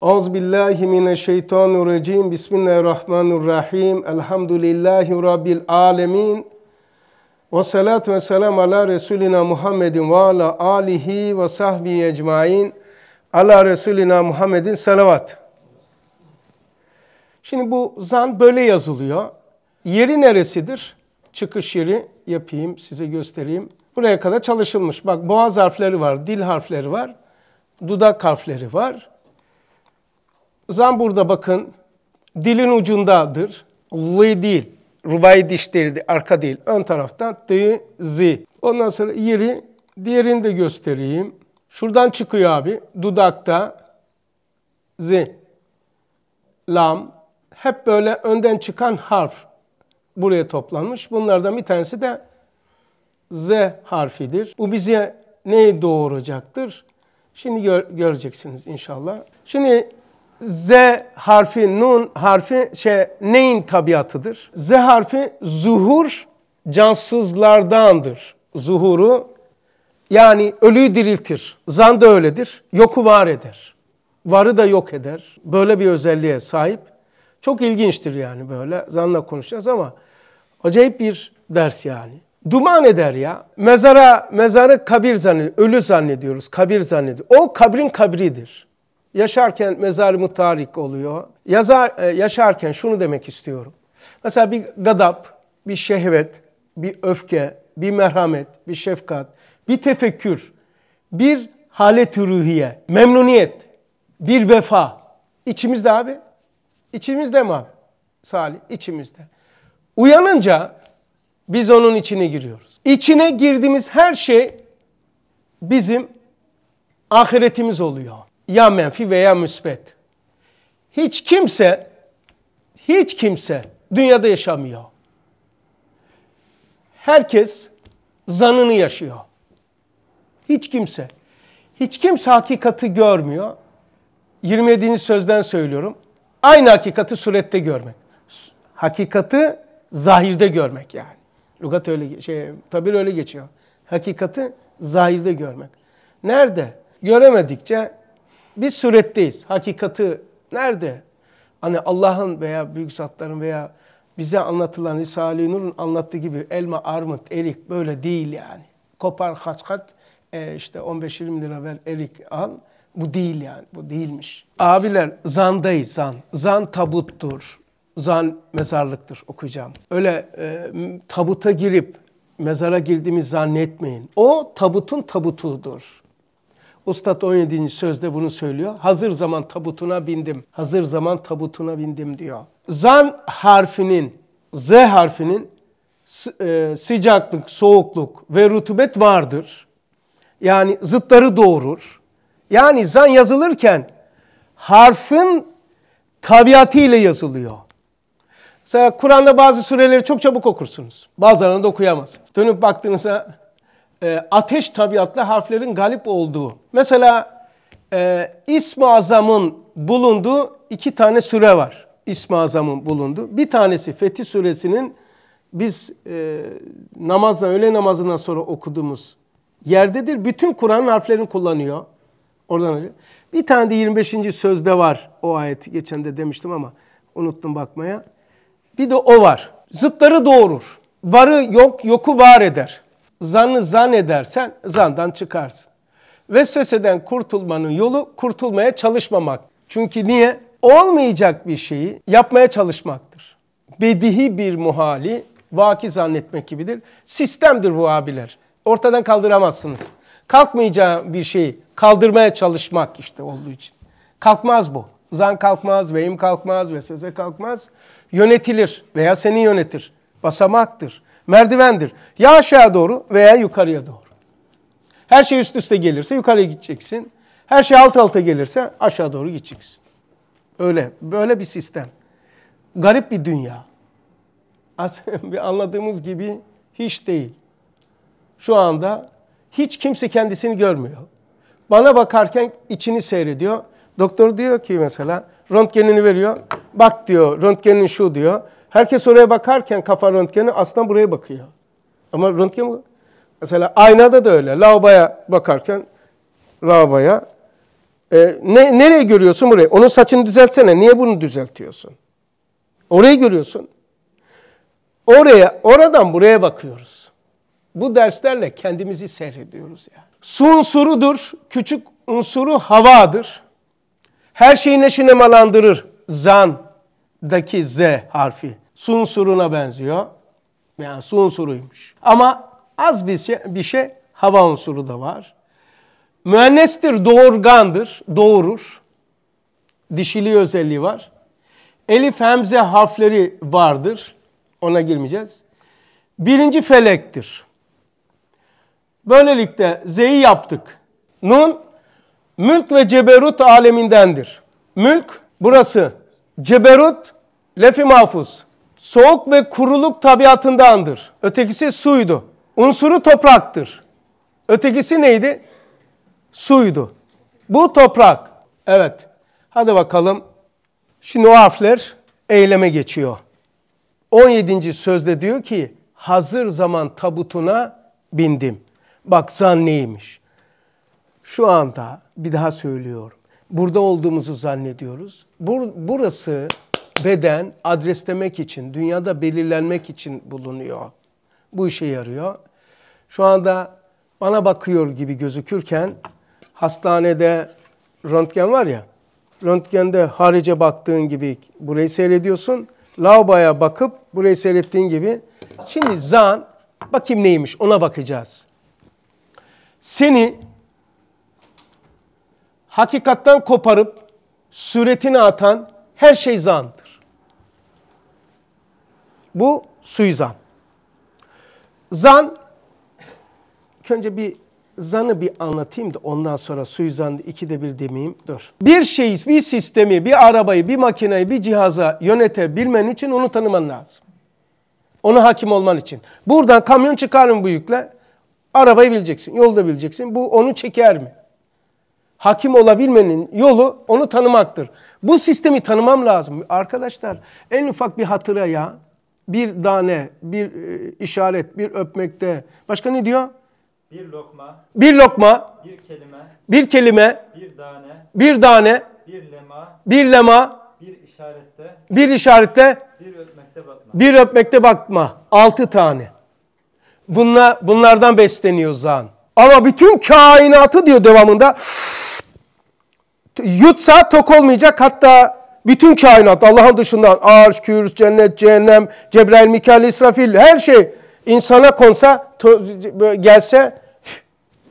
Auz billahi mineşşeytanirracim. Bismillahirrahmanirrahim. Elhamdülillahi rabbil alamin. Ve salatu ve selam ala Resulina Muhammedin ve ala alihi ve sahbihi ecmain. Ala Resulina Muhammedin salavat. Şimdi bu zan böyle yazılıyor. Yeri neresidir? Çıkış yeri yapayım, size göstereyim. Buraya kadar çalışılmış. Bak boğaz harfleri var, dil harfleri var, dudak harfleri var zaman burada bakın dilin ucundadır. Lı değil. Rubai diş değil, arka değil. Ön taraftan dı, zi. Ondan sonra yeri, diğerini de göstereyim. Şuradan çıkıyor abi. Dudakta zi, lam. Hep böyle önden çıkan harf buraya toplanmış. Bunlardan bir tanesi de Z harfidir. Bu bize neyi doğuracaktır? Şimdi gör, göreceksiniz inşallah. Şimdi Z harfi, nun harfi şey neyin tabiatıdır? Z harfi zuhur cansızlardandır. Zuhuru yani ölüyü diriltir. Zan da öyledir. Yoku var eder. Varı da yok eder. Böyle bir özelliğe sahip. Çok ilginçtir yani böyle. Zanla konuşacağız ama acayip bir ders yani. Duman eder ya. Mezara, mezarı kabir zannediyoruz. Ölü zannediyoruz. Kabir zannediyoruz. O kabrin kabridir yaşarken mezarımı tarik oluyor. Yazar, e, yaşarken şunu demek istiyorum. Mesela bir gadap, bir şehvet, bir öfke, bir merhamet, bir şefkat, bir tefekkür, bir halet ruhiye, memnuniyet, bir vefa. İçimizde abi. İçimizde mi abi? Salih, içimizde. Uyanınca biz onun içine giriyoruz. İçine girdiğimiz her şey bizim ahiretimiz oluyor ya menfi veya müsbet. Hiç kimse, hiç kimse dünyada yaşamıyor. Herkes zanını yaşıyor. Hiç kimse. Hiç kimse hakikati görmüyor. 27. sözden söylüyorum. Aynı hakikati surette görmek. Hakikati zahirde görmek yani. Lugat öyle şey tabir öyle geçiyor. Hakikati zahirde görmek. Nerede? Göremedikçe biz suretteyiz. Hakikati nerede? Hani Allah'ın veya büyük zatların veya bize anlatılan Risale-i Nur'un anlattığı gibi elma, armut, erik böyle değil yani. Kopar kaç kat e, işte 15-20 lira ver erik al. Bu değil yani. Bu değilmiş. Abiler zandayız zan. Zan tabuttur. Zan mezarlıktır okuyacağım. Öyle e, tabuta girip mezara girdiğimi zannetmeyin. O tabutun tabutudur. Ustad 17. sözde bunu söylüyor. Hazır zaman tabutuna bindim. Hazır zaman tabutuna bindim diyor. Zan harfinin, Z harfinin e, sıcaklık, soğukluk ve rutubet vardır. Yani zıtları doğurur. Yani zan yazılırken harfin tabiatıyla yazılıyor. Mesela Kur'an'da bazı süreleri çok çabuk okursunuz. Bazılarını da okuyamazsınız. Dönüp baktığınızda e, ateş tabiatlı harflerin galip olduğu. Mesela e, i̇sm Azam'ın bulunduğu iki tane sure var. İsm-i Azam'ın bulunduğu. Bir tanesi Fetih Suresinin biz e, namazdan, öğle namazından sonra okuduğumuz yerdedir. Bütün Kur'an harflerini kullanıyor. Oradan önce. Bir tane de 25. sözde var o ayet. Geçen de demiştim ama unuttum bakmaya. Bir de o var. Zıtları doğurur. Varı yok, yoku var eder. Zannı zan edersen zandan çıkarsın. Vesveseden kurtulmanın yolu kurtulmaya çalışmamak. Çünkü niye? Olmayacak bir şeyi yapmaya çalışmaktır. Bedihi bir muhali vaki zannetmek gibidir. Sistemdir bu abiler. Ortadan kaldıramazsınız. Kalkmayacağı bir şeyi kaldırmaya çalışmak işte olduğu için. Kalkmaz bu. Zan kalkmaz, vehim kalkmaz, vesvese kalkmaz. Yönetilir veya seni yönetir. Basamaktır merdivendir. Ya aşağı doğru veya yukarıya doğru. Her şey üst üste gelirse yukarıya gideceksin. Her şey alt alta gelirse aşağı doğru gideceksin. Öyle, böyle bir sistem. Garip bir dünya. Anladığımız gibi hiç değil. Şu anda hiç kimse kendisini görmüyor. Bana bakarken içini seyrediyor. Doktor diyor ki mesela röntgenini veriyor. Bak diyor röntgenin şu diyor. Herkes oraya bakarken kafa röntgeni aslında buraya bakıyor. Ama röntgen mesela aynada da öyle. Lavaboya bakarken lavaboya e, ne, nereye görüyorsun burayı? Onun saçını düzeltsene. Niye bunu düzeltiyorsun? Orayı görüyorsun. Oraya, oradan buraya bakıyoruz. Bu derslerle kendimizi seyrediyoruz yani. Su unsurudur, küçük unsuru havadır. Her şeyi neşinemalandırır. daki Z harfi. Su unsuruna benziyor. Yani sunsuruymuş. Ama az bir şey, bir şey hava unsuru da var. Müennestir, doğurgandır, doğurur. Dişili özelliği var. Elif, hemze harfleri vardır. Ona girmeyeceğiz. Birinci felektir. Böylelikle Z'yi yaptık. Nun, mülk ve ceberut alemindendir. Mülk, burası. Ceberut, lefi mahfuz soğuk ve kuruluk tabiatındandır. Ötekisi suydu. Unsuru topraktır. Ötekisi neydi? Suydu. Bu toprak. Evet. Hadi bakalım. Şimdi o harfler eyleme geçiyor. 17. sözde diyor ki hazır zaman tabutuna bindim. Bak zanneymiş. Şu anda bir daha söylüyorum. Burada olduğumuzu zannediyoruz. Bur burası beden adreslemek için, dünyada belirlenmek için bulunuyor. Bu işe yarıyor. Şu anda bana bakıyor gibi gözükürken hastanede röntgen var ya, röntgende harice baktığın gibi burayı seyrediyorsun, lavaboya bakıp burayı seyrettiğin gibi. Şimdi zan, bakayım neymiş ona bakacağız. Seni hakikattan koparıp suretine atan her şey zandır. Bu suizan. Zan, önce bir zanı bir anlatayım da ondan sonra suizan ikide bir demeyeyim. Dur. Bir şeyi, bir sistemi, bir arabayı, bir makineyi, bir cihaza yönetebilmen için onu tanıman lazım. Ona hakim olman için. Buradan kamyon çıkar mı bu yükle? Arabayı bileceksin, yolda bileceksin. Bu onu çeker mi? Hakim olabilmenin yolu onu tanımaktır. Bu sistemi tanımam lazım. Arkadaşlar en ufak bir hatıra ya bir tane, bir e, işaret, bir öpmekte. Başka ne diyor? Bir lokma. Bir lokma. Bir kelime. Bir kelime. Bir tane. Bir tane. Bir lema. Bir lema. Bir işarette. Bir işarette. Bir öpmekte bakma. Bir öpmekte bakma. Altı tane. Bunla, bunlardan besleniyor zan. Ama bütün kainatı diyor devamında yutsa tok olmayacak hatta bütün kainat Allah'ın dışından arş, kürs, cennet, cehennem, Cebrail, Mikail, İsrafil her şey insana konsa, to, gelse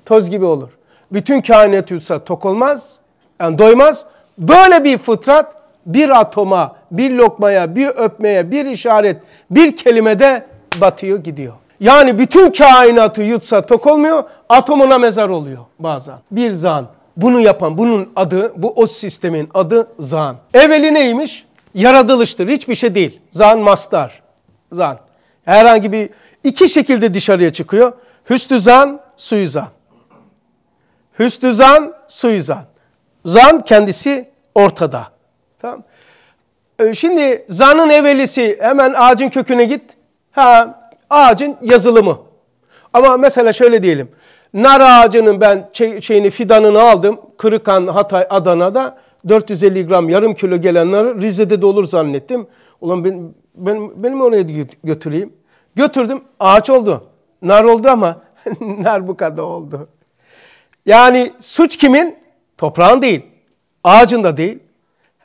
toz gibi olur. Bütün kainat yutsa tok olmaz, yani doymaz. Böyle bir fıtrat bir atoma, bir lokmaya, bir öpmeye, bir işaret, bir kelimede batıyor gidiyor. Yani bütün kainatı yutsa tok olmuyor, atomuna mezar oluyor bazen. Bir zan. Bunu yapan, bunun adı, bu o sistemin adı zan. Evveli neymiş? Yaratılıştır, hiçbir şey değil. Zan mastar, zan. Herhangi bir, iki şekilde dışarıya çıkıyor. Hüsnü zan, suyu zan. Hüsnü zan, suyu zan. Zan kendisi ortada. Tamam ee, Şimdi zanın evvelisi hemen ağacın köküne git. Ha ağacın yazılımı. Ama mesela şöyle diyelim. Nar ağacının ben şeyini fidanını aldım. Kırıkan Hatay Adana'da 450 gram yarım kilo gelen narı Rize'de de olur zannettim. Ulan ben, ben, benim oraya götüreyim. Götürdüm ağaç oldu. Nar oldu ama nar bu kadar oldu. Yani suç kimin? Toprağın değil. Ağacın da değil.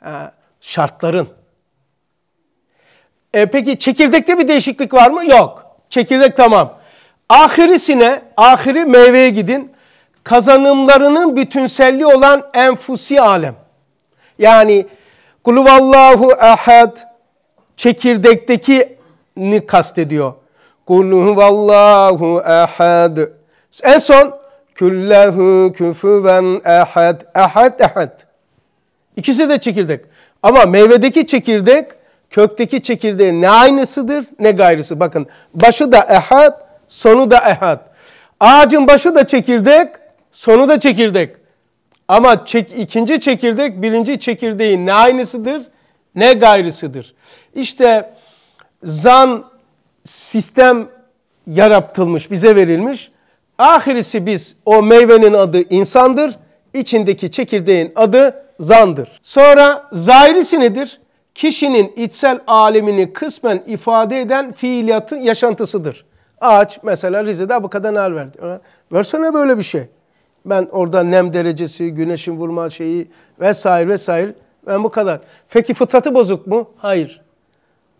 Ha, şartların. E peki çekirdekte bir değişiklik var mı? Yok. Çekirdek tamam. Ahirisine, ahiri meyveye gidin. Kazanımlarının bütünselliği olan enfusi alem. Yani kulüvallahu ehad çekirdekteki ni kastediyor. Kulüvallahu ehad. En son küllehu küfüven ehad. Ehad ehad. İkisi de çekirdek. Ama meyvedeki çekirdek kökteki çekirdeğin ne aynısıdır ne gayrısı. Bakın başı da ehad, sonu da ehad. Ağacın başı da çekirdek, sonu da çekirdek. Ama çek, ikinci çekirdek birinci çekirdeğin ne aynısıdır ne gayrısıdır. İşte zan sistem yaratılmış, bize verilmiş. Ahirisi biz o meyvenin adı insandır. İçindeki çekirdeğin adı zandır. Sonra zahirisi nedir? Kişinin içsel alemini kısmen ifade eden fiiliyatın yaşantısıdır. Ağaç mesela Rize'de Abuka'dan verdi. Versene böyle bir şey. Ben orada nem derecesi, güneşin vurma şeyi vesaire vesaire. Ben bu kadar. Peki fıtratı bozuk mu? Hayır.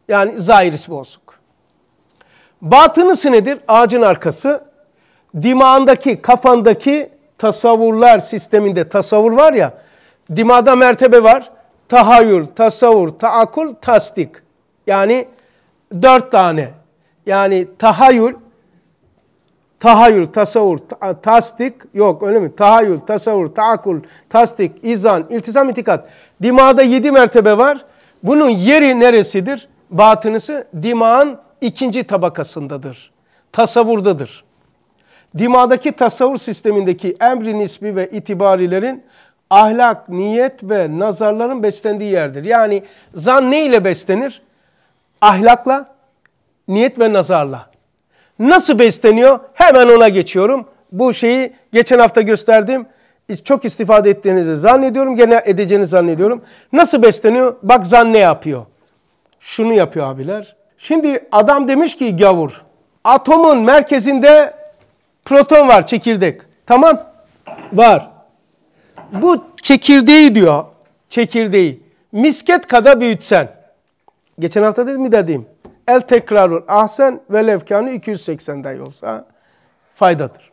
Yani zahiris bozuk. Batınısı nedir? Ağacın arkası. Dimağındaki, kafandaki tasavvurlar sisteminde tasavvur var ya. Dimada mertebe var. Tahayyül, tasavvur, taakkul, tasdik. Yani dört tane yani tahayyül, tahayyül, tasavvur, tasdik, yok öyle mi? Tahayyül, tasavvur, taakul, tasdik, izan, iltizam, itikat. Dimağda yedi mertebe var. Bunun yeri neresidir? Batınısı dimağın ikinci tabakasındadır. Tasavvurdadır. Dimağdaki tasavvur sistemindeki emri nisbi ve itibarilerin ahlak, niyet ve nazarların beslendiği yerdir. Yani zan ne ile beslenir? Ahlakla, niyet ve nazarla. Nasıl besleniyor? Hemen ona geçiyorum. Bu şeyi geçen hafta gösterdim. Çok istifade ettiğinizi zannediyorum. Gene edeceğini zannediyorum. Nasıl besleniyor? Bak zan ne yapıyor? Şunu yapıyor abiler. Şimdi adam demiş ki gavur. Atomun merkezinde proton var çekirdek. Tamam. Var. Bu çekirdeği diyor. Çekirdeği. Misket kadar büyütsen. Geçen hafta dedim mi dediğim. El tekrarul ahsen ve levkanı 280'den olsa faydadır.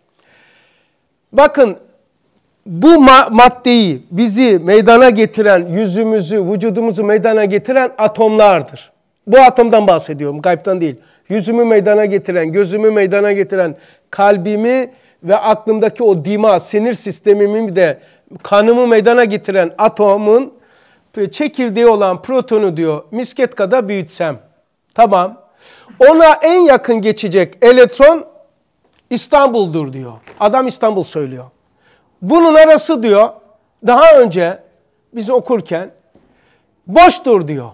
Bakın bu ma maddeyi bizi meydana getiren, yüzümüzü, vücudumuzu meydana getiren atomlardır. Bu atomdan bahsediyorum, gaybtan değil. Yüzümü meydana getiren, gözümü meydana getiren, kalbimi ve aklımdaki o dima, sinir sistemimi de kanımı meydana getiren atomun çekirdeği olan protonu diyor misket kadar büyütsem Tamam. Ona en yakın geçecek elektron İstanbul'dur diyor. Adam İstanbul söylüyor. Bunun arası diyor daha önce biz okurken boştur diyor.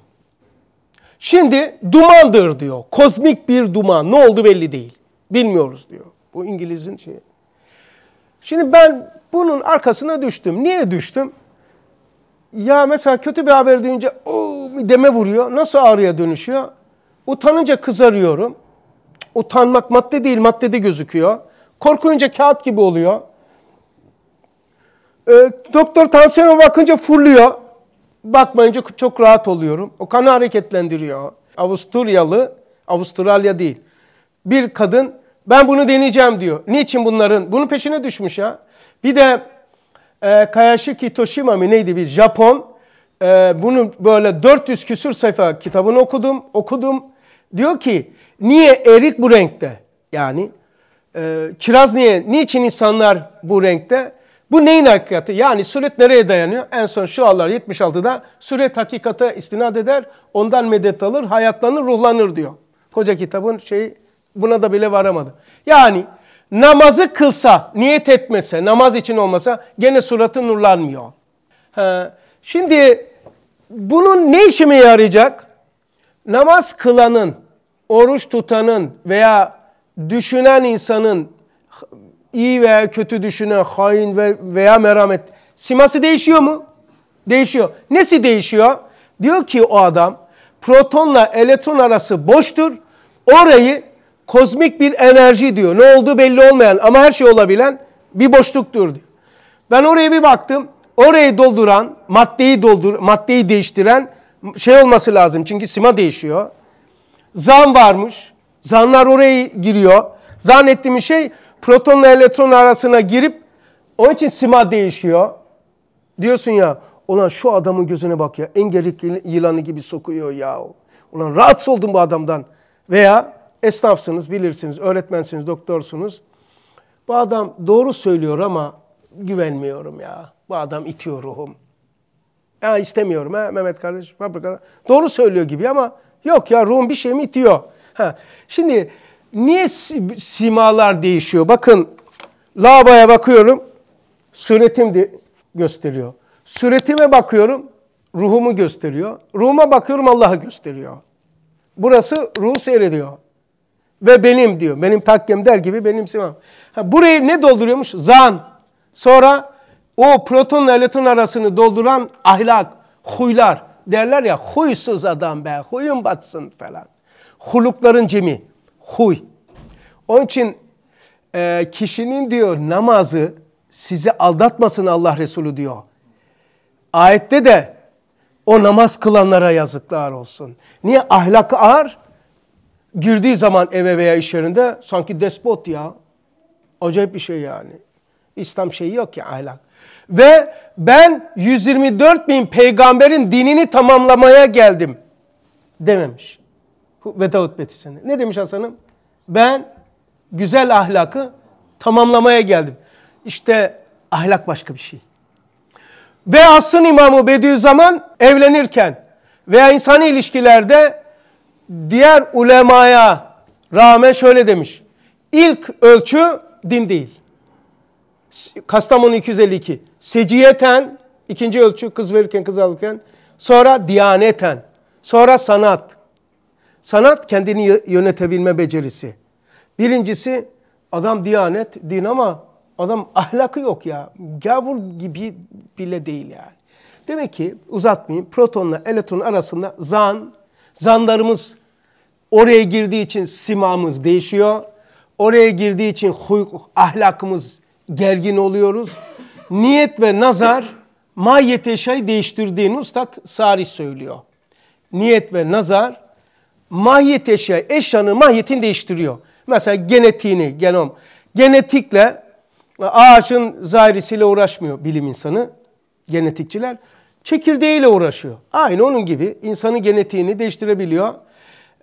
Şimdi dumandır diyor. Kozmik bir duman. Ne oldu belli değil. Bilmiyoruz diyor. Bu İngiliz'in şeyi. Şimdi ben bunun arkasına düştüm. Niye düştüm? Ya mesela kötü bir haber duyunca o deme vuruyor. Nasıl ağrıya dönüşüyor? Utanınca kızarıyorum. Utanmak madde değil, maddede gözüküyor. Korkuyunca kağıt gibi oluyor. E, doktor tansiyonuma bakınca fırlıyor. Bakmayınca çok rahat oluyorum. O kanı hareketlendiriyor. Avusturyalı, Avustralya değil. Bir kadın ben bunu deneyeceğim diyor. Niçin bunların? Bunun peşine düşmüş ya. Bir de e, Kayashi Kitoshima mi neydi bir Japon. E, bunu böyle 400 küsür sayfa kitabını okudum. Okudum. Diyor ki niye erik bu renkte? Yani e, kiraz niye? Niçin insanlar bu renkte? Bu neyin hakikati? Yani suret nereye dayanıyor? En son şu şualar 76'da suret hakikate istinad eder, ondan medet alır, hayatlanır, ruhlanır diyor. Koca kitabın şeyi buna da bile varamadı. Yani namazı kılsa, niyet etmese, namaz için olmasa gene suratı nurlanmıyor. Ha, şimdi bunun ne işime yarayacak? namaz kılanın, oruç tutanın veya düşünen insanın iyi veya kötü düşünen, hain veya merhamet siması değişiyor mu? Değişiyor. Nesi değişiyor? Diyor ki o adam protonla elektron arası boştur. Orayı kozmik bir enerji diyor. Ne olduğu belli olmayan ama her şey olabilen bir boşluktur diyor. Ben oraya bir baktım. Orayı dolduran, maddeyi doldur, maddeyi değiştiren şey olması lazım çünkü sima değişiyor. Zan varmış. Zanlar oraya giriyor. Zan ettiğim şey protonla elektron arasına girip onun için sima değişiyor. Diyorsun ya ulan şu adamın gözüne bak ya engelik yılanı gibi sokuyor ya. Ulan rahatsız oldum bu adamdan. Veya esnafsınız bilirsiniz öğretmensiniz doktorsunuz. Bu adam doğru söylüyor ama güvenmiyorum ya. Bu adam itiyor ruhum. Ya istemiyorum ha Mehmet kardeş fabrikada. Doğru söylüyor gibi ama yok ya ruhun bir şey mi itiyor? Ha. Şimdi niye simalar değişiyor? Bakın lavabaya bakıyorum suretim de gösteriyor. Suretime bakıyorum ruhumu gösteriyor. Ruhuma bakıyorum Allah'ı gösteriyor. Burası ruhu seyrediyor. Ve benim diyor. Benim takkem der gibi benim simam. Ha, burayı ne dolduruyormuş? Zan. Sonra o protonla elektron arasını dolduran ahlak, huylar derler ya huysuz adam be, huyun batsın falan. Hulukların cemi, huy. Onun için e, kişinin diyor namazı sizi aldatmasın Allah Resulü diyor. Ayette de o namaz kılanlara yazıklar olsun. Niye? ahlak ağır. Girdiği zaman eve veya iş yerinde sanki despot ya. Acayip bir şey yani. İslam şeyi yok ya ahlak. Ve ben 124 bin peygamberin dinini tamamlamaya geldim dememiş. Veda hutbesinde. Ne demiş Hasan'ım? Ben güzel ahlakı tamamlamaya geldim. İşte ahlak başka bir şey. Ve asın imamı Bediüzzaman evlenirken veya insani ilişkilerde diğer ulemaya rağmen şöyle demiş. İlk ölçü din değil. Kastamonu 252. Seciyeten ikinci ölçü kız verirken kız alırken. Sonra diyaneten. Sonra sanat. Sanat kendini yönetebilme becerisi. Birincisi adam diyanet din ama adam ahlakı yok ya. Gavur gibi bile değil yani. Demek ki uzatmayayım. Protonla elektron arasında zan, zanlarımız oraya girdiği için simamız değişiyor. Oraya girdiği için huy, ahlakımız gergin oluyoruz. Niyet ve nazar mahiyet eşyayı değiştirdiğini Ustad Sari söylüyor. Niyet ve nazar mahiyet eşya, eşyanın mahiyetini değiştiriyor. Mesela genetiğini, genom. Genetikle e, ağaçın zahirisiyle uğraşmıyor bilim insanı, genetikçiler. Çekirdeğiyle uğraşıyor. Aynı onun gibi insanın genetiğini değiştirebiliyor.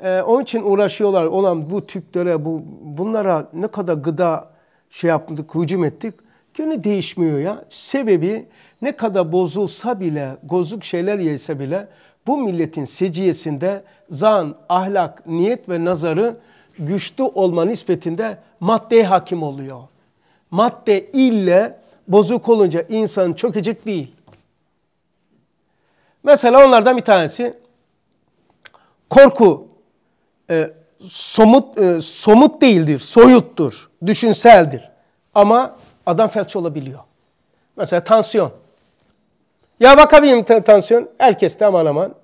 Ee, onun için uğraşıyorlar olan bu tüplere, bu, bunlara ne kadar gıda şey yaptık, hücum ettik. Gene değişmiyor ya. Sebebi ne kadar bozulsa bile, gozuk şeyler yese bile bu milletin seciyesinde zan, ahlak, niyet ve nazarı güçlü olma nispetinde maddeye hakim oluyor. Madde ille bozuk olunca insan çökecek değil. Mesela onlardan bir tanesi korku. Ee, somut e, somut değildir, soyuttur, düşünseldir. Ama adam felç olabiliyor. Mesela tansiyon. Ya bakabilirim tansiyon. Herkes de aman aman.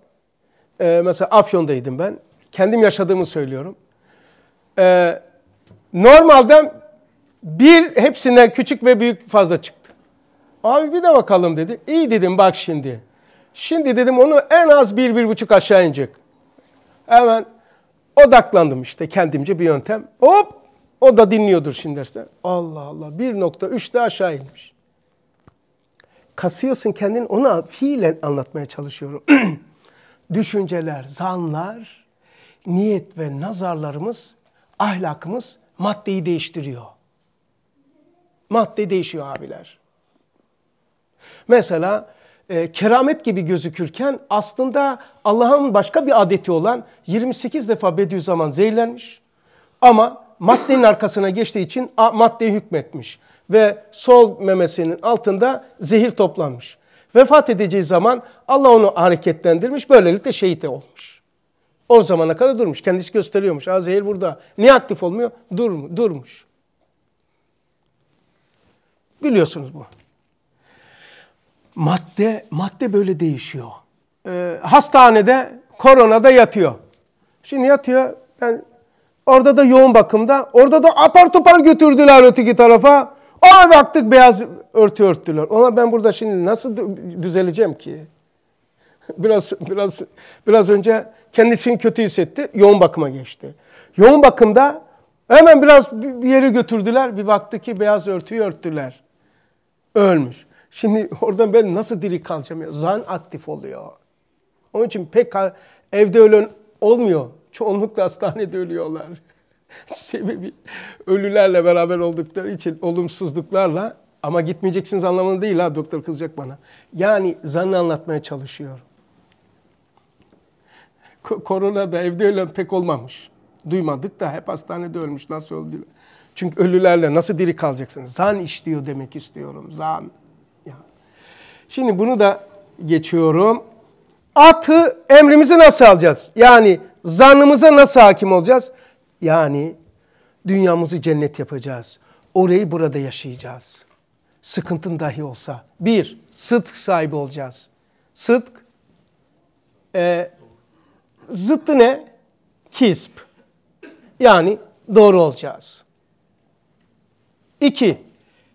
Ee, mesela Afyon'daydım ben. Kendim yaşadığımı söylüyorum. Ee, normalde bir hepsinden küçük ve büyük fazla çıktı. Abi bir de bakalım dedi. İyi dedim bak şimdi. Şimdi dedim onu en az bir, bir buçuk aşağı inecek. Hemen Odaklandım işte kendimce bir yöntem. Hop o da dinliyordur şimdi derste. Allah Allah 1.3'te aşağı inmiş. Kasıyorsun kendini ona fiilen anlatmaya çalışıyorum. Düşünceler, zanlar, niyet ve nazarlarımız, ahlakımız maddeyi değiştiriyor. Madde değişiyor abiler. Mesela e, keramet gibi gözükürken aslında Allah'ın başka bir adeti olan 28 defa Bediüzzaman zehirlenmiş ama maddenin arkasına geçtiği için maddeye hükmetmiş ve sol memesinin altında zehir toplanmış. Vefat edeceği zaman Allah onu hareketlendirmiş, böylelikle şehite olmuş. O zamana kadar durmuş. Kendisi gösteriyormuş. Aa zehir burada. Niye aktif olmuyor? Dur, durmuş. Biliyorsunuz bu. Madde, madde böyle değişiyor. Ee, hastanede koronada yatıyor. Şimdi yatıyor. Ben orada da yoğun bakımda. Orada da apar topar götürdüler öteki tarafa. Aa baktık beyaz örtü örttüler. Ona ben burada şimdi nasıl düzeleceğim ki? Biraz biraz biraz önce kendisini kötü hissetti. Yoğun bakıma geçti. Yoğun bakımda hemen biraz bir yere götürdüler. Bir baktı ki beyaz örtüyü örttüler. Ölmüş. Şimdi oradan ben nasıl diri kalacağım ya? Zan aktif oluyor. Onun için pek evde ölen olmuyor. Çoğunlukla hastanede ölüyorlar. Sebebi ölülerle beraber oldukları için olumsuzluklarla ama gitmeyeceksiniz anlamında değil ha doktor kızacak bana. Yani zannı anlatmaya çalışıyor. Ko korona da evde ölen pek olmamış. Duymadık da hep hastanede ölmüş nasıl öldüler. Çünkü ölülerle nasıl diri kalacaksınız? Zan işliyor demek istiyorum. Zan. Şimdi bunu da geçiyorum. Atı emrimizi nasıl alacağız? Yani zannımıza nasıl hakim olacağız? Yani dünyamızı cennet yapacağız. Orayı burada yaşayacağız. Sıkıntın dahi olsa. Bir, sıdk sahibi olacağız. Sıdk, e, zıttı ne? Kisp. Yani doğru olacağız. İki,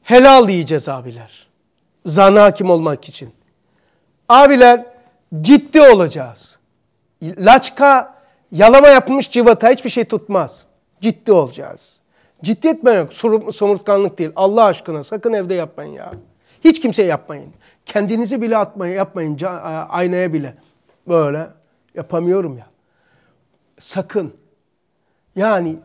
helal yiyeceğiz abiler. Zana hakim olmak için. Abiler ciddi olacağız. Laçka yalama yapmış civata hiçbir şey tutmaz. Ciddi olacağız. Ciddi etme yok. Somurtkanlık değil. Allah aşkına sakın evde yapmayın ya. Hiç kimseye yapmayın. Kendinizi bile atmayın, yapmayın aynaya bile. Böyle yapamıyorum ya. Sakın. Yani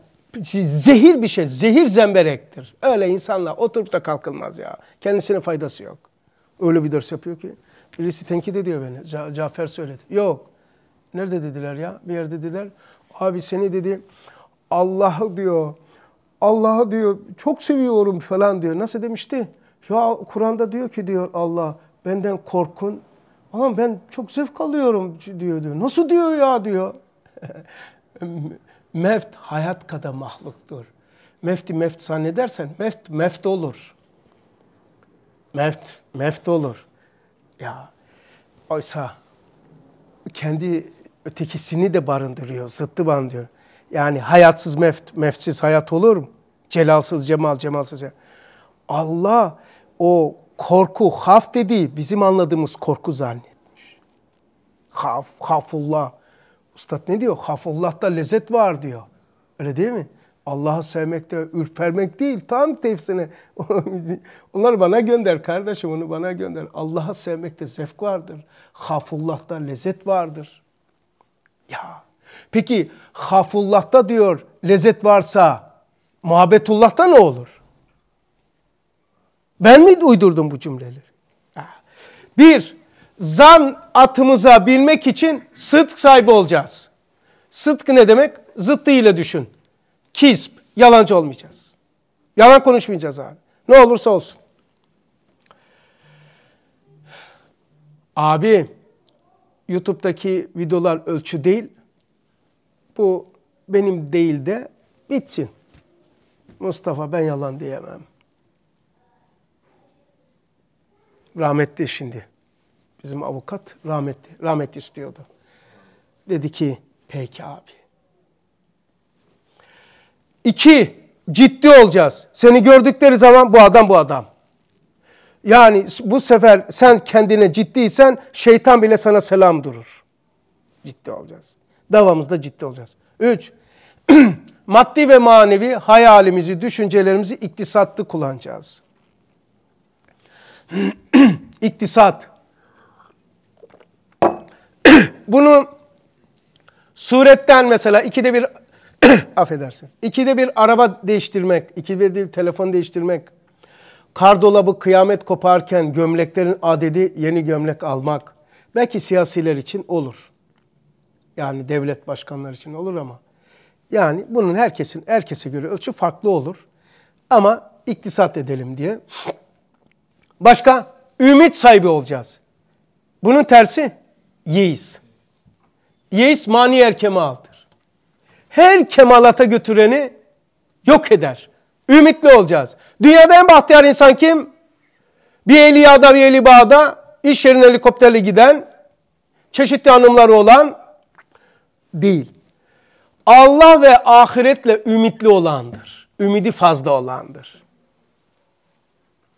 şey, zehir bir şey. Zehir zemberektir. Öyle insanla oturup da kalkılmaz ya. Kendisine faydası yok. Öyle bir ders yapıyor ki. Birisi tenkit ediyor beni. Ca Cafer söyledi. Yok. Nerede dediler ya? Bir yerde dediler. Abi seni dedi Allah diyor. Allah'ı diyor çok seviyorum falan diyor. Nasıl demişti? Ya Kur'an'da diyor ki diyor Allah benden korkun. Ama ben çok zevk alıyorum diyor diyor. Nasıl diyor ya diyor. Mevt hayat kadar mahluktur. Mefti meft zannedersen meft meft olur. Meft meft olur. Ya oysa kendi ötekisini de barındırıyor, zıttı barındırıyor. Yani hayatsız meft, meftsiz hayat olur mu? Celalsız cemal, cemalsız cemal. Allah o korku, haf dediği bizim anladığımız korku zannetmiş. Haf, hafullah. Ustad ne diyor? Hafullah'ta lezzet var diyor. Öyle değil mi? Allah'ı sevmek de, ürpermek değil. Tam tersine. Onlar bana gönder kardeşim, onu bana gönder. Allah'ı sevmekte zevk vardır. Hafullah'ta lezzet vardır. Ya. Peki hafullah'ta diyor lezzet varsa muhabbetullah'ta ne olur? Ben mi uydurdum bu cümleleri? Bir, zan atımıza bilmek için sıdk sahibi olacağız. Sıdk ne demek? Zıttı ile düşün. Kisp, yalancı olmayacağız. Yalan konuşmayacağız abi. Ne olursa olsun. Abi, YouTube'daki videolar ölçü değil. Bu benim değil de bitsin. Mustafa ben yalan diyemem. Rahmetli şimdi bizim avukat rahmetli, rahmet istiyordu. Dedi ki peki abi. İki, ciddi olacağız. Seni gördükleri zaman bu adam bu adam. Yani bu sefer sen kendine ciddiysen şeytan bile sana selam durur. Ciddi olacağız. Davamızda ciddi olacağız. Üç, maddi ve manevi hayalimizi, düşüncelerimizi iktisatlı kullanacağız. İktisat bunu suretten mesela ikide bir affedersiniz. İkide bir araba değiştirmek, ikide bir telefon değiştirmek, kardolabı kıyamet koparken gömleklerin adedi yeni gömlek almak belki siyasiler için olur. Yani devlet başkanları için olur ama yani bunun herkesin herkese göre ölçü farklı olur. Ama iktisat edelim diye. Başka ümit sahibi olacağız. Bunun tersi yiyiz yeis maniyer kemaldır. Her kemalata götüreni yok eder. Ümitli olacağız. Dünyada en bahtiyar insan kim? Bir eli yağda bir eli bağda iş yerine helikopterle giden, çeşitli hanımları olan değil. Allah ve ahiretle ümitli olandır. Ümidi fazla olandır.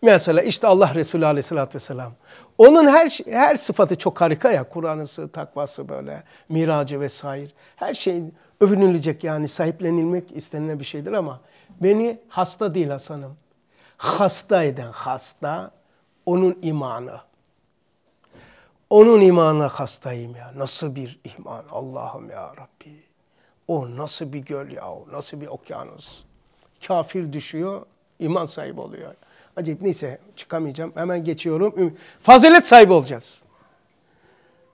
Mesela işte Allah Resulü Aleyhisselatü vesselam. Onun her her sıfatı çok harika ya. Kur'an'ısı, takvası böyle, miracı vesaire. Her şeyin övünülecek yani sahiplenilmek istenilen bir şeydir ama beni hasta değil Hasan'ım. Hasta eden hasta onun imanı. Onun imanına hastayım ya. Nasıl bir iman Allah'ım ya Rabbi. O nasıl bir göl ya o nasıl bir okyanus. Kafir düşüyor, iman sahibi oluyor. Acayip neyse çıkamayacağım. Hemen geçiyorum. Fazilet sahibi olacağız.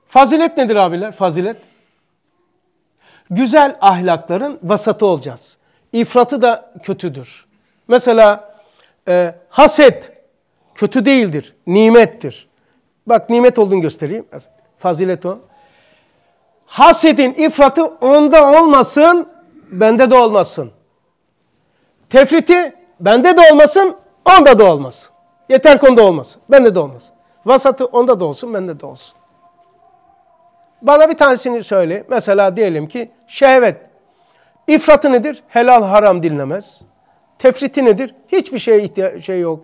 Fazilet nedir abiler? Fazilet. Güzel ahlakların vasatı olacağız. İfratı da kötüdür. Mesela e, haset kötü değildir, nimettir. Bak nimet olduğunu göstereyim. Fazilet o. Hasedin ifratı onda olmasın, bende de olmasın. Tefriti bende de olmasın, Onda da olmaz. Yeter ki onda olmasın. Bende de olmaz. Vasatı onda da olsun, bende de olsun. Bana bir tanesini söyle. Mesela diyelim ki şehvet. İfratı nedir? Helal haram dinlemez. Tefriti nedir? Hiçbir şeye şey yok,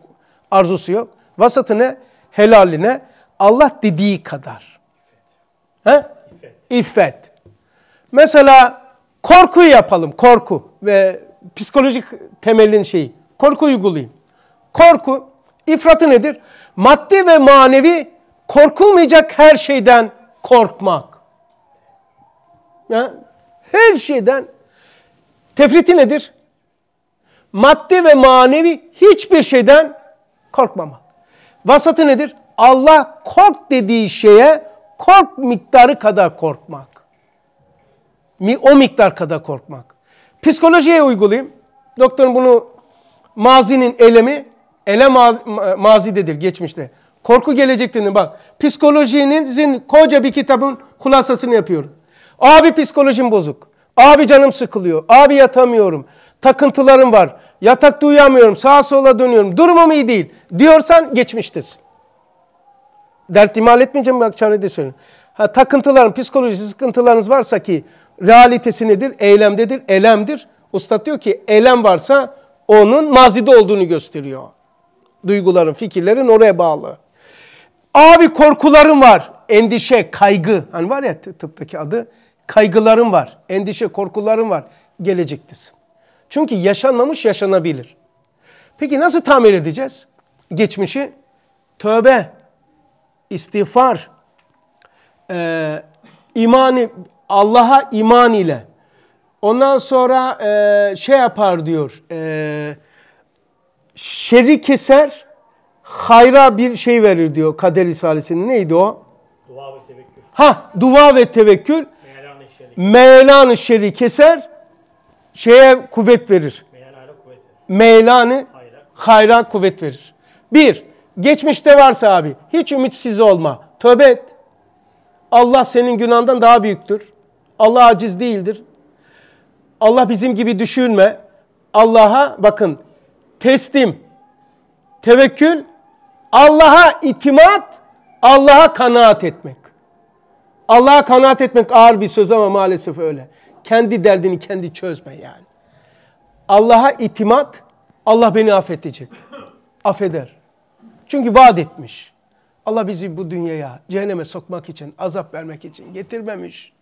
arzusu yok. Vasatı ne? Helaline Allah dediği kadar. He? İffet. Mesela korkuyu yapalım, korku ve psikolojik temelin şeyi. Korku uygulayayım. Korku, ifratı nedir? Maddi ve manevi korkulmayacak her şeyden korkmak. her şeyden. Tefriti nedir? Maddi ve manevi hiçbir şeyden korkmamak. Vasatı nedir? Allah kork dediği şeye kork miktarı kadar korkmak. O miktar kadar korkmak. Psikolojiye uygulayayım. Doktorun bunu mazinin elemi Ele ma mazidedir, geçmişte. Korku gelecektedir. Bak psikolojinizin koca bir kitabın kulasasını yapıyor. Abi psikolojim bozuk. Abi canım sıkılıyor. Abi yatamıyorum. Takıntılarım var. Yatakta uyuyamıyorum. Sağa sola dönüyorum. Durumum iyi değil. Diyorsan geçmiştesin. Dert imal etmeyeceğim bak çarede söylüyorum. Ha, takıntıların, psikolojisi. sıkıntılarınız varsa ki realitesi nedir? Eylemdedir, elemdir. Usta diyor ki elem varsa onun mazide olduğunu gösteriyor duyguların, fikirlerin oraya bağlı. Abi korkularım var. Endişe, kaygı. Hani var ya tıptaki adı. kaygılarım var. Endişe, korkularım var. Gelecektesin. Çünkü yaşanmamış yaşanabilir. Peki nasıl tamir edeceğiz? Geçmişi tövbe, istiğfar, e, imani, Allah'a iman ile. Ondan sonra e, şey yapar diyor. Eee şeri keser, hayra bir şey verir diyor Kader Risalesi'nin. Neydi o? Dua ve tevekkül. Ha, dua ve tevekkül. Meylan-ı şeri keser, şeye kuvvet verir. Meylan-ı hayra kuvvet verir. Bir, geçmişte varsa abi hiç ümitsiz olma. Tövbe et. Allah senin günahından daha büyüktür. Allah aciz değildir. Allah bizim gibi düşünme. Allah'a bakın teslim, tevekkül, Allah'a itimat, Allah'a kanaat etmek. Allah'a kanaat etmek ağır bir söz ama maalesef öyle. Kendi derdini kendi çözme yani. Allah'a itimat, Allah beni affedecek. Affeder. Çünkü vaat etmiş. Allah bizi bu dünyaya cehenneme sokmak için, azap vermek için getirmemiş.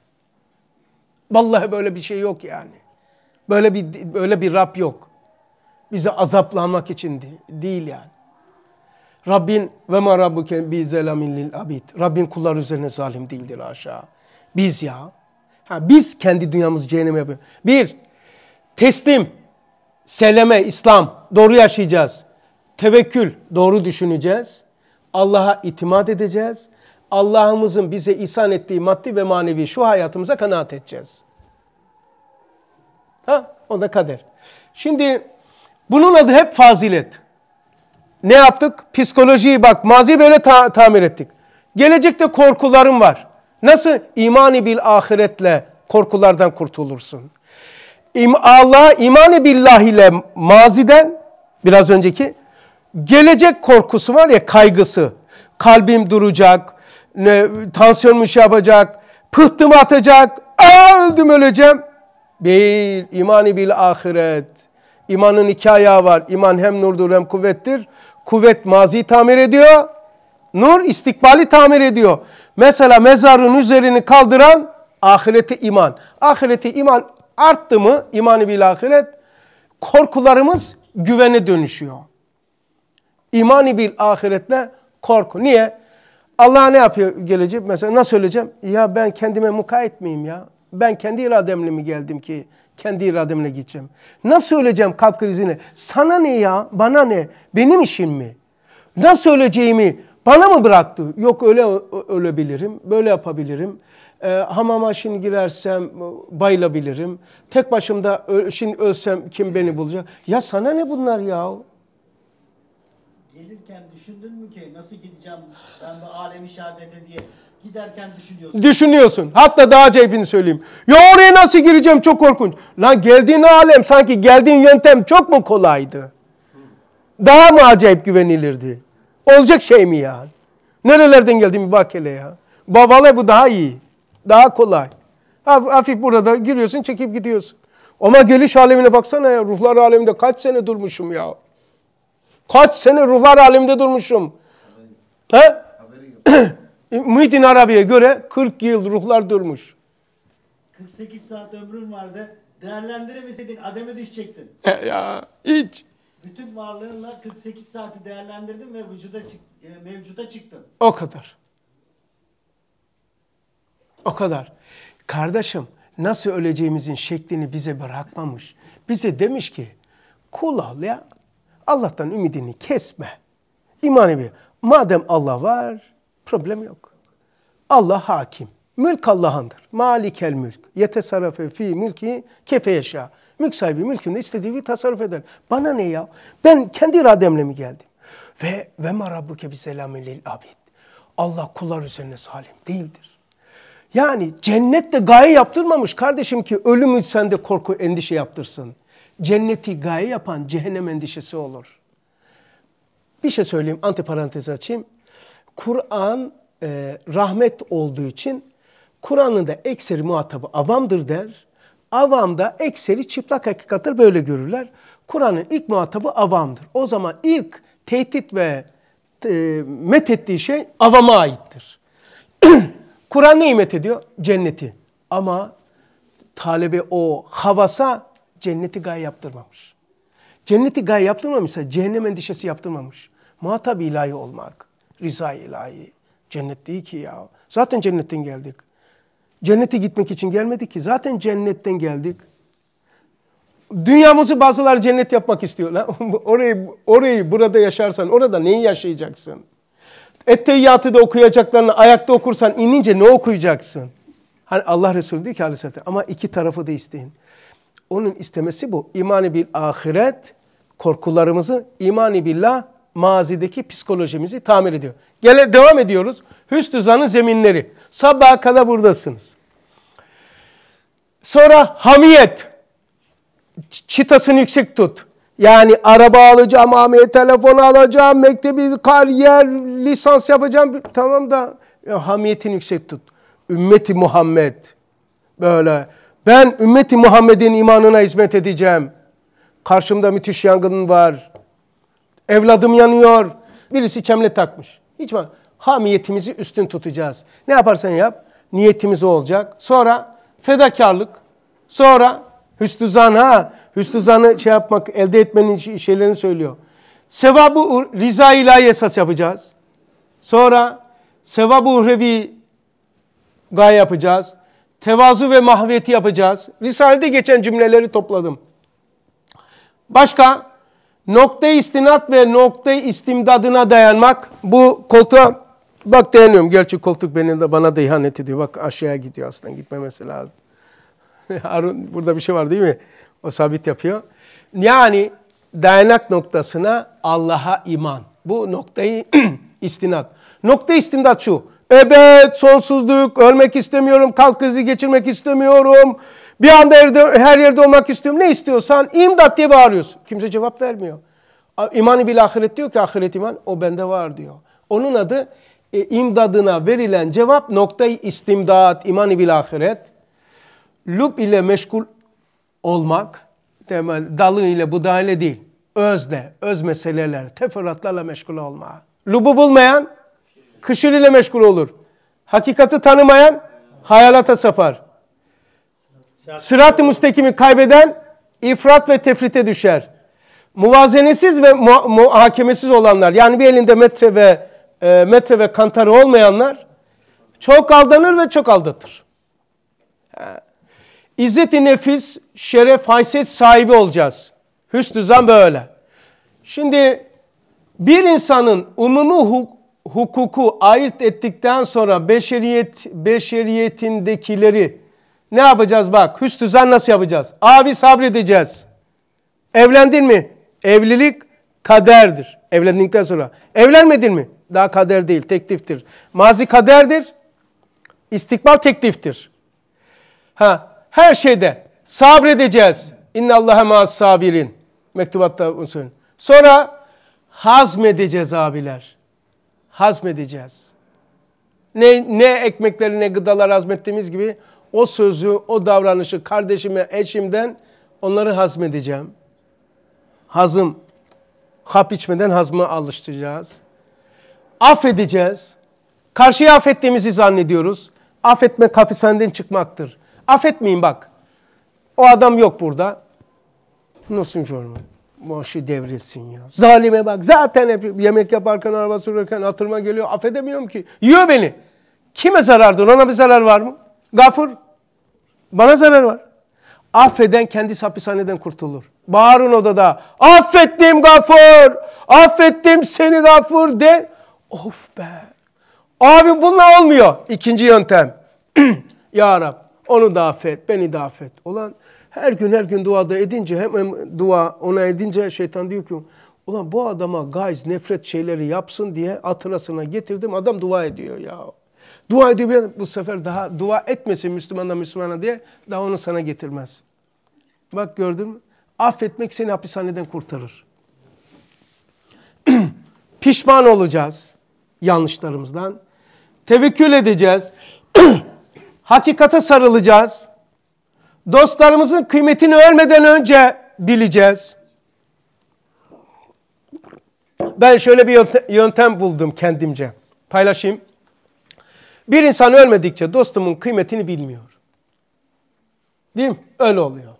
Vallahi böyle bir şey yok yani. Böyle bir böyle bir Rab yok bizi azaplamak için değil yani. Rabbin ve ma rabbuke bi zelamin lil abid. Rabbin kullar üzerine zalim değildir aşağı. Biz ya. Ha, biz kendi dünyamızı cehennem yapıyoruz. Bir, teslim, seleme, İslam. Doğru yaşayacağız. Tevekkül, doğru düşüneceğiz. Allah'a itimat edeceğiz. Allah'ımızın bize ihsan ettiği maddi ve manevi şu hayatımıza kanaat edeceğiz. Ha, o da kader. Şimdi bunun adı hep fazilet. Ne yaptık? Psikolojiyi bak maziyi böyle ta tamir ettik. Gelecekte korkularım var. Nasıl imani bil ahiretle korkulardan kurtulursun? İm Allah'a imani billah ile maziden biraz önceki gelecek korkusu var ya kaygısı. Kalbim duracak, ne, tansiyonum şey yapacak, pıhtımı atacak, öldüm öleceğim. Değil, imani bil ahiret. İmanın iki ayağı var. İman hem nurdur hem kuvvettir. Kuvvet mazi tamir ediyor. Nur istikbali tamir ediyor. Mesela mezarın üzerini kaldıran ahirete iman. Ahirete iman arttı mı imanı bil ahiret korkularımız güvene dönüşüyor. İmanı bil ahiretle korku. Niye? Allah ne yapıyor gelecek? Mesela nasıl söyleyeceğim? Ya ben kendime mukayyet miyim ya? Ben kendi irademle mi geldim ki kendi irademle gideceğim. Nasıl öleceğim kalp krizine? Sana ne ya? Bana ne? Benim işim mi? Nasıl öleceğimi bana mı bıraktı? Yok öyle ölebilirim, böyle yapabilirim. E, hamama şimdi girersem e, bayılabilirim. Tek başımda şimdi ölsem kim beni bulacak? Ya sana ne bunlar ya? Gelirken düşündün mü ki nasıl gideceğim ben bu alemi şehadete diye? Giderken düşünüyorsun. Düşünüyorsun. Hatta daha cebini söyleyeyim. Ya oraya nasıl gireceğim çok korkunç. Lan geldiğin alem sanki geldiğin yöntem çok mu kolaydı? Daha mı acayip güvenilirdi? Olacak şey mi ya? Nerelerden geldi bir bak hele ya. Babalı bu daha iyi. Daha kolay. Hafif burada giriyorsun çekip gidiyorsun. Ama geliş alemine baksana ya. Ruhlar aleminde kaç sene durmuşum ya. Kaç sene ruhlar aleminde durmuşum. He? Muhittin Arabi'ye göre 40 yıl ruhlar durmuş. 48 saat ömrün vardı. Değerlendiremeseydin ademe düşecektin. E, ya hiç. Bütün varlığınla 48 saati değerlendirdin ve vücuda çık e, mevcuda çıktın. O kadar. O kadar. Kardeşim nasıl öleceğimizin şeklini bize bırakmamış. Bize demiş ki kul ol ya. Allah'tan ümidini kesme. İman evi. Madem Allah var Problem yok. Allah hakim. Mülk Allah'ındır. Malikel mülk. Yetesarrafe fi mülki kefe yaşa. Mülk sahibi mülkünde istediği bir tasarruf eder. Bana ne ya? Ben kendi irademle mi geldim? Ve ve ma rabbuke bi selamin lil abid. Allah kullar üzerine salim değildir. Yani cennette gaye yaptırmamış kardeşim ki ölümü sende korku endişe yaptırsın. Cenneti gaye yapan cehennem endişesi olur. Bir şey söyleyeyim antiparantez açayım. Kur'an e, rahmet olduğu için Kur'an'ın da ekseri muhatabı avamdır der. Avam da ekseri çıplak hakikattir böyle görürler. Kur'an'ın ilk muhatabı avamdır. O zaman ilk tehdit ve e, met ettiği şey avama aittir. Kur'an neyi met ediyor? Cenneti. Ama talebe o havasa cenneti gay yaptırmamış. Cenneti gay yaptırmamışsa cehennem endişesi yaptırmamış. Muhatap ilahi olmak rıza ilahi. Cennet değil ki ya. Zaten cennetten geldik. Cennete gitmek için gelmedik ki. Zaten cennetten geldik. Dünyamızı bazılar cennet yapmak istiyorlar. orayı, orayı burada yaşarsan orada neyi yaşayacaksın? Etteyyatı da okuyacaklarını ayakta okursan inince ne okuyacaksın? Hani Allah Resulü diyor ki aleyhisselatü ama iki tarafı da isteyin. Onun istemesi bu. İmanı bil ahiret korkularımızı imani billah mazideki psikolojimizi tamir ediyor. Gele devam ediyoruz. Hüsnü zanın zeminleri. Sabaha kadar buradasınız. Sonra hamiyet. Çıtasını yüksek tut. Yani araba alacağım, amiye telefon alacağım, mektebi, kariyer, lisans yapacağım. Tamam da ya, e, hamiyetini yüksek tut. Ümmeti Muhammed. Böyle. Ben ümmeti Muhammed'in imanına hizmet edeceğim. Karşımda müthiş yangın var Evladım yanıyor. Birisi çemle takmış. Hiç mi? Hamiyetimizi üstün tutacağız. Ne yaparsan yap. Niyetimiz olacak. Sonra fedakarlık. Sonra hüsnüzan ha. Hüsnüzanı şey yapmak, elde etmenin şey, şeylerini söylüyor. Sevabı riza ilahi esas yapacağız. Sonra sevabı uhrevi gay yapacağız. Tevazu ve mahviyeti yapacağız. Risale'de geçen cümleleri topladım. Başka nokta istinat ve nokta istimdadına dayanmak bu koltuğa bak dayanıyorum. Gerçi koltuk benim de bana da ihanet ediyor. Bak aşağıya gidiyor aslında gitmemesi lazım. Harun burada bir şey var değil mi? O sabit yapıyor. Yani dayanak noktasına Allah'a iman. Bu noktayı istinat. Nokta istinat şu. Evet sonsuzluk, ölmek istemiyorum, kalp krizi geçirmek istemiyorum, bir anda evde, her yerde olmak istiyorum. Ne istiyorsan imdat diye bağırıyorsun. Kimse cevap vermiyor. İmanı bil ahiret diyor ki ahiret iman o bende var diyor. Onun adı e, imdadına verilen cevap noktayı istimdat, imanı bil ahiret. Lüb ile meşgul olmak, temel, dalı ile budağı değil. Özle, öz meseleler, teferruatlarla meşgul olma. Lubu bulmayan kışır ile meşgul olur. Hakikati tanımayan hayalata sapar. Sırat-ı müstekimi kaybeden ifrat ve tefrite düşer. Muvazenesiz ve mu muhakemesiz olanlar yani bir elinde metre ve e, metre ve kantarı olmayanlar çok aldanır ve çok aldatır. İzzet-i nefis, şeref, haysiyet sahibi olacağız. Hüsnü zan böyle. Şimdi bir insanın umumu hukuku ayırt ettikten sonra beşeriyet beşeriyetindekileri ne yapacağız bak? Hüsnüzen nasıl yapacağız? Abi sabredeceğiz. Evlendin mi? Evlilik kaderdir. Evlendikten sonra. Evlenmedin mi? Daha kader değil, tekliftir. Mazi kaderdir. İstikbal tekliftir. Ha, her şeyde sabredeceğiz. İnna Allah'a ma'as sabirin. Mektubatta bunu söylüyor. Sonra hazmedeceğiz abiler. Hazmedeceğiz. Ne, ne ekmekleri ne gıdalar hazmettiğimiz gibi o sözü, o davranışı kardeşime, eşimden onları hazmedeceğim. Hazım, hap içmeden hazmı alıştıracağız. Affedeceğiz. Karşıya affettiğimizi zannediyoruz. Affetme hapishaneden çıkmaktır. Affetmeyin bak. O adam yok burada. Nasıl sorma? Boşu devrilsin ya. Zalime bak. Zaten hep yemek yaparken, araba sürerken hatırıma geliyor. Affedemiyorum ki. Yiyor beni. Kime zarardı? Ona bir zarar var mı? Gafur. Bana zarar var. Affeden kendisi hapishaneden kurtulur. Bağırın odada. Affettim Gafur. Affettim seni Gafur de. Of be. Abi bununla olmuyor. İkinci yöntem. ya Rab onu da affet, beni de affet. Olan her gün her gün duada edince hem, hem dua ona edince şeytan diyor ki ulan bu adama gayz nefret şeyleri yapsın diye hatırasına getirdim adam dua ediyor ya. Dua ediyor bu sefer daha dua etmesin Müslümana Müslümana diye daha onu sana getirmez. Bak gördün mü? Affetmek seni hapishaneden kurtarır. Pişman olacağız yanlışlarımızdan. Tevekkül edeceğiz. Hakikate sarılacağız. Dostlarımızın kıymetini ölmeden önce bileceğiz. Ben şöyle bir yöntem buldum kendimce. Paylaşayım. Bir insan ölmedikçe dostumun kıymetini bilmiyor. Değil mi? Öyle oluyor.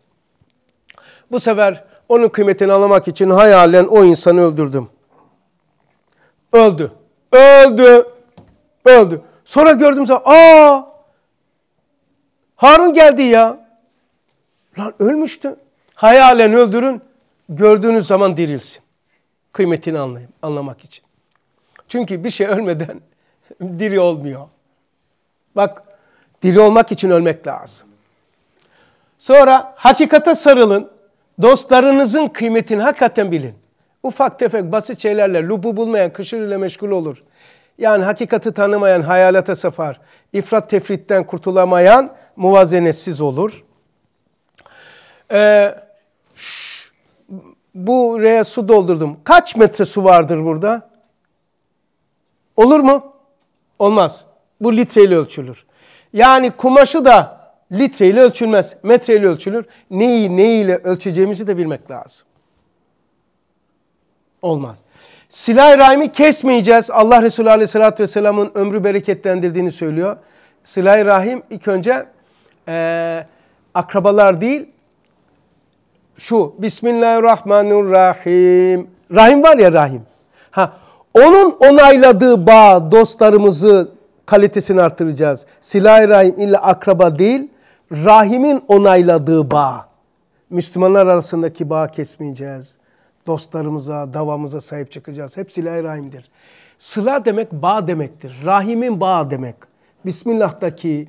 Bu sefer onun kıymetini anlamak için hayalen o insanı öldürdüm. Öldü. Öldü. Öldü. Sonra gördüm sonra aa Harun geldi ya. Lan ölmüştü. Hayalen öldürün. Gördüğünüz zaman dirilsin. Kıymetini anlayın, anlamak için. Çünkü bir şey ölmeden diri olmuyor. Bak diri olmak için ölmek lazım. Sonra hakikate sarılın. Dostlarınızın kıymetini hakikaten bilin. Ufak tefek basit şeylerle lubu bulmayan kışır ile meşgul olur. Yani hakikati tanımayan hayalata safar, ifrat tefritten kurtulamayan muvazenetsiz olur. Ee, şş, buraya su doldurdum. Kaç metre su vardır burada? Olur mu? Olmaz. Bu litreyle ölçülür. Yani kumaşı da litreyle ölçülmez, metreyle ölçülür. Neyi neyle ölçeceğimizi de bilmek lazım. Olmaz. Silah-ı rahimi kesmeyeceğiz. Allah Resulü Aleyhisselatü Vesselam'ın ömrü bereketlendirdiğini söylüyor. Silah-ı rahim ilk önce e, akrabalar değil, şu Bismillahirrahmanirrahim. Rahim var ya rahim. Ha, onun onayladığı bağ dostlarımızı kalitesini artıracağız. Silah-i rahim illa akraba değil, rahimin onayladığı bağ. Müslümanlar arasındaki bağ kesmeyeceğiz. Dostlarımıza, davamıza sahip çıkacağız. Hep silah-i rahimdir. Sıla demek bağ demektir. Rahimin bağ demek. Bismillah'taki,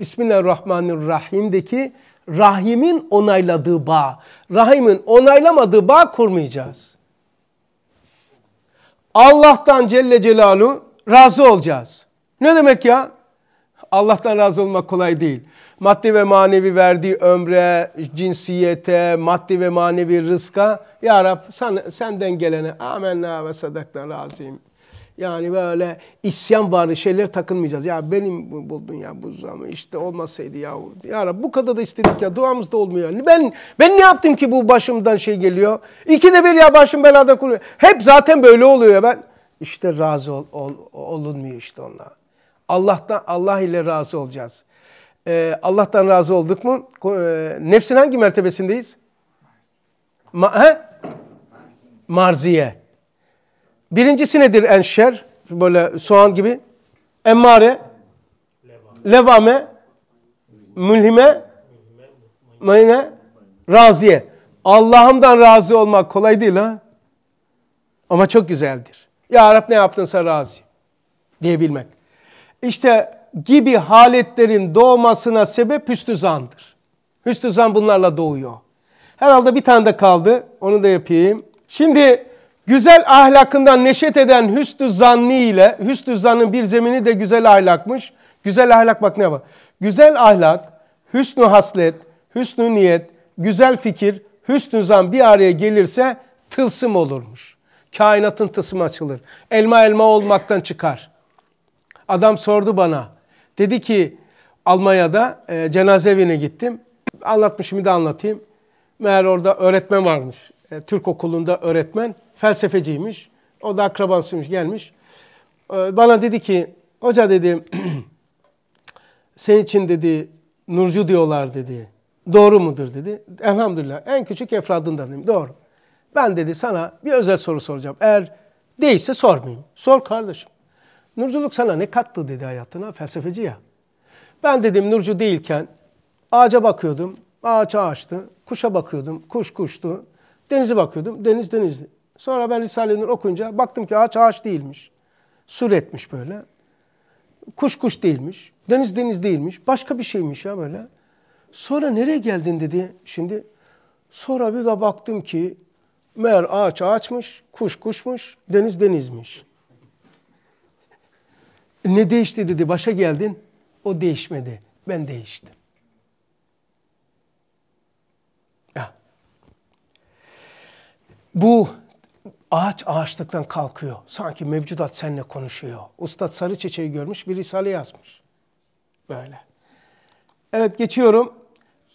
Bismillahirrahmanirrahim'deki rahimin onayladığı bağ. Rahimin onaylamadığı bağ kurmayacağız. Allah'tan Celle Celaluhu razı olacağız. Ne demek ya? Allah'tan razı olmak kolay değil. Maddi ve manevi verdiği ömre, cinsiyete, maddi ve manevi rızka Ya Rab sen, senden gelene amenna ve sadaktan razıyım. Yani böyle isyan varı şeyler takılmayacağız. Ya benim buldun ya bu zamı işte olmasaydı ya. Ya Rab bu kadar da istedik ya duamız da olmuyor. Ben ben ne yaptım ki bu başımdan şey geliyor. İkide bir ya başım belada kuruyor. Hep zaten böyle oluyor ya ben. İşte razı ol, ol, olunmuyor işte onlar. Allah'tan Allah ile razı olacağız. Ee, Allah'tan razı olduk mu? Ee, nefsin hangi mertebesindeyiz? Ma he? Marziye. Birincisi nedir enşer? Böyle soğan gibi. Emmare. Levame. Mülhime. Mayne. Raziye. Allah'ımdan razı olmak kolay değil ha. Ama çok güzeldir. Ya Rab ne yaptınsa razı diyebilmek işte gibi haletlerin doğmasına sebep hüsnü zandır. Hüsnü zan bunlarla doğuyor. Herhalde bir tane de kaldı. Onu da yapayım. Şimdi güzel ahlakından neşet eden hüsnü zanni ile hüsnü zannın bir zemini de güzel ahlakmış. Güzel ahlak bak ne var? Güzel ahlak, hüsnü haslet, hüsnü niyet, güzel fikir, hüsnü zan bir araya gelirse tılsım olurmuş. Kainatın tılsımı açılır. Elma elma olmaktan çıkar. Adam sordu bana. Dedi ki Almanya'da e, cenaze evine gittim. Anlatmışımı da anlatayım. Meğer orada öğretmen varmış. E, Türk okulunda öğretmen. Felsefeciymiş. O da akrabasıymış gelmiş. E, bana dedi ki hoca dedi senin için dedi Nurcu diyorlar dedi. Doğru mudur dedi. Elhamdülillah en küçük efradından dedim. Doğru. Ben dedi sana bir özel soru soracağım. Eğer değilse sormayayım. Sor kardeşim. Nurculuk sana ne kattı dedi hayatına felsefeci ya. Ben dedim Nurcu değilken ağaca bakıyordum. Ağaç ağaçtı. Kuşa bakıyordum. Kuş kuştu. Denize bakıyordum. Deniz denizdi. Sonra ben Risale-i Nur okuyunca baktım ki ağaç ağaç değilmiş. Sur böyle. Kuş kuş değilmiş. Deniz deniz değilmiş. Başka bir şeymiş ya böyle. Sonra nereye geldin dedi şimdi. Sonra bir de baktım ki meğer ağaç ağaçmış, kuş kuşmuş, deniz denizmiş. Ne değişti dedi başa geldin. O değişmedi. Ben değiştim. Ya. Bu ağaç ağaçlıktan kalkıyor. Sanki mevcudat seninle konuşuyor. Ustad sarı çiçeği görmüş bir risale yazmış. Böyle. Evet geçiyorum.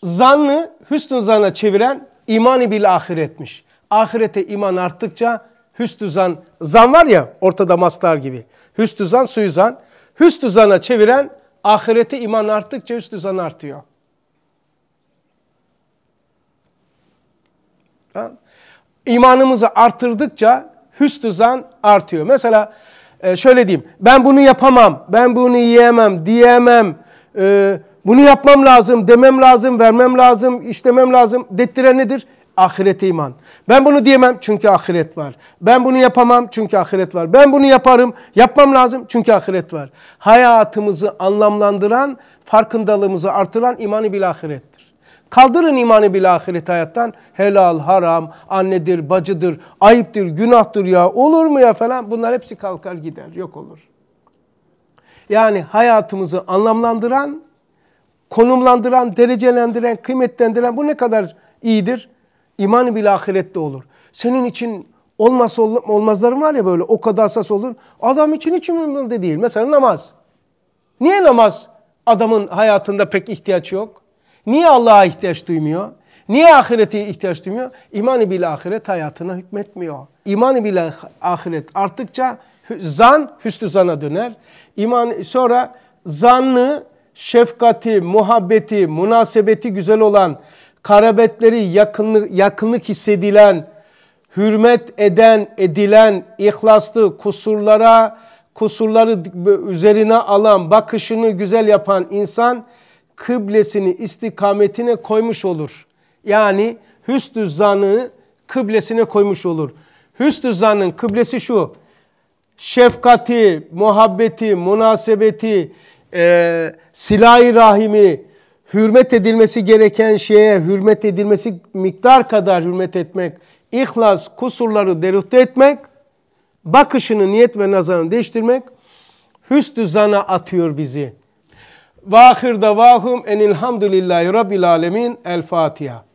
Zanlı hüsnü zana çeviren imanı bil ahiretmiş. Ahirete iman arttıkça Hüsnüzan, zan var ya ortada maslar gibi. Hüsnüzan, suizan. Hüsnüzana çeviren ahirete iman arttıkça hüsnüzan artıyor. İmanımızı artırdıkça hüsnüzan artıyor. Mesela e, şöyle diyeyim. Ben bunu yapamam, ben bunu yiyemem, diyemem, e, bunu yapmam lazım, demem lazım, vermem lazım, işlemem lazım. Dettiren nedir? Ahirete iman. Ben bunu diyemem çünkü ahiret var. Ben bunu yapamam çünkü ahiret var. Ben bunu yaparım, yapmam lazım çünkü ahiret var. Hayatımızı anlamlandıran, farkındalığımızı artıran imanı bil ahirettir. Kaldırın imanı bil ahiret hayattan. Helal, haram, annedir, bacıdır, ayıptır, günahtır ya olur mu ya falan bunlar hepsi kalkar gider, yok olur. Yani hayatımızı anlamlandıran, konumlandıran, derecelendiren, kıymetlendiren bu ne kadar iyidir? İman bile ahirette olur. Senin için olmaz olmazların var ya böyle o kadar hassas olur. Adam için hiç de değil. Mesela namaz. Niye namaz adamın hayatında pek ihtiyaç yok? Niye Allah'a ihtiyaç duymuyor? Niye ahirete ihtiyaç duymuyor? İmanı bile ahiret hayatına hükmetmiyor. İmanı bile ahiret arttıkça zan hüsnü zana döner. İman sonra zanlı şefkati, muhabbeti, münasebeti güzel olan karabetleri yakınlık, yakınlık hissedilen, hürmet eden, edilen, ihlaslı, kusurlara, kusurları üzerine alan, bakışını güzel yapan insan kıblesini istikametine koymuş olur. Yani hüsnü zanı kıblesine koymuş olur. Hüsnü zanın kıblesi şu. Şefkati, muhabbeti, münasebeti, e, silah-i rahimi, hürmet edilmesi gereken şeye hürmet edilmesi miktar kadar hürmet etmek, ihlas, kusurları derüfte etmek, bakışını, niyet ve nazarını değiştirmek, hüsnü zana atıyor bizi. Vahirde vahum enilhamdülillahi rabbil alemin. El Fatiha.